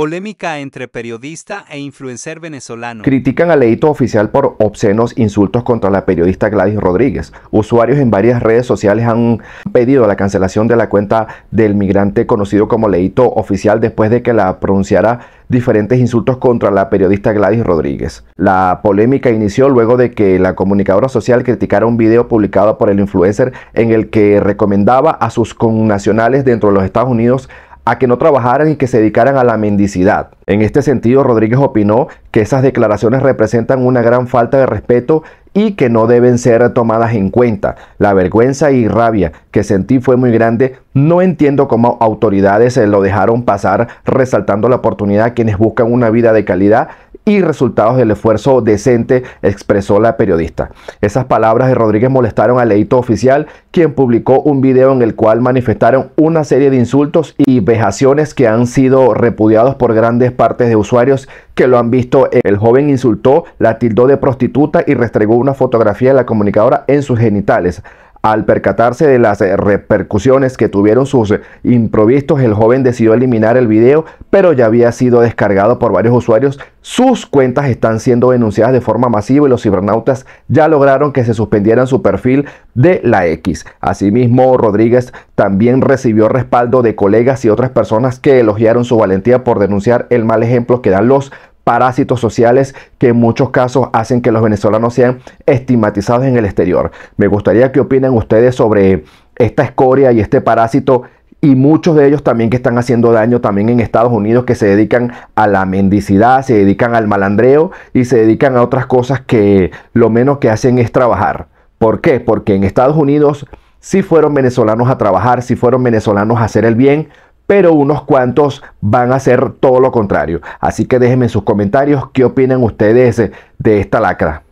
Polémica entre periodista e influencer venezolano. Critican al leito oficial por obscenos insultos contra la periodista Gladys Rodríguez. Usuarios en varias redes sociales han pedido la cancelación de la cuenta del migrante conocido como leito oficial después de que la pronunciara diferentes insultos contra la periodista Gladys Rodríguez. La polémica inició luego de que la comunicadora social criticara un video publicado por el influencer en el que recomendaba a sus connacionales dentro de los Estados Unidos a que no trabajaran y que se dedicaran a la mendicidad. En este sentido, Rodríguez opinó que esas declaraciones representan una gran falta de respeto y que no deben ser tomadas en cuenta. La vergüenza y rabia que sentí fue muy grande. No entiendo cómo autoridades se eh, lo dejaron pasar resaltando la oportunidad a quienes buscan una vida de calidad y resultados del esfuerzo decente, expresó la periodista. Esas palabras de Rodríguez molestaron al leito oficial, quien publicó un video en el cual manifestaron una serie de insultos y vejaciones que han sido repudiados por grandes partes de usuarios que lo han visto. El joven insultó, la tildó de prostituta y restregó una fotografía de la comunicadora en sus genitales. Al percatarse de las eh, repercusiones que tuvieron sus eh, improvisos, el joven decidió eliminar el video, pero ya había sido descargado por varios usuarios. Sus cuentas están siendo denunciadas de forma masiva y los cibernautas ya lograron que se suspendieran su perfil de la X. Asimismo, Rodríguez también recibió respaldo de colegas y otras personas que elogiaron su valentía por denunciar el mal ejemplo que dan los parásitos sociales que en muchos casos hacen que los venezolanos sean estigmatizados en el exterior. Me gustaría que opinen ustedes sobre esta escoria y este parásito y muchos de ellos también que están haciendo daño también en Estados Unidos que se dedican a la mendicidad, se dedican al malandreo y se dedican a otras cosas que lo menos que hacen es trabajar. ¿Por qué? Porque en Estados Unidos si fueron venezolanos a trabajar, si fueron venezolanos a hacer el bien, pero unos cuantos van a hacer todo lo contrario. Así que déjenme en sus comentarios qué opinan ustedes de esta lacra.